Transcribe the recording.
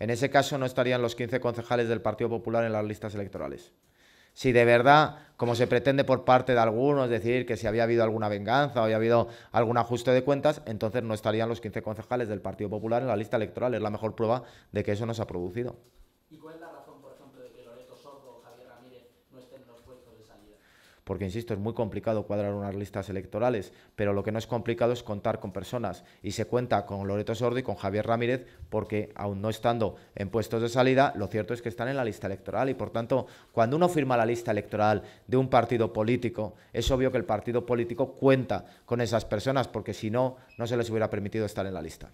En ese caso no estarían los 15 concejales del Partido Popular en las listas electorales. Si de verdad, como se pretende por parte de algunos, decir que si había habido alguna venganza o había habido algún ajuste de cuentas, entonces no estarían los 15 concejales del Partido Popular en la lista electoral. Es la mejor prueba de que eso no se ha producido. ¿Y cuál es la razón, por ejemplo, de que Loreto Sordo o Javier Ramírez no estén en los puestos de salida? porque insisto, es muy complicado cuadrar unas listas electorales, pero lo que no es complicado es contar con personas y se cuenta con Loreto Sordo y con Javier Ramírez porque aún no estando en puestos de salida, lo cierto es que están en la lista electoral y por tanto, cuando uno firma la lista electoral de un partido político, es obvio que el partido político cuenta con esas personas porque si no, no se les hubiera permitido estar en la lista.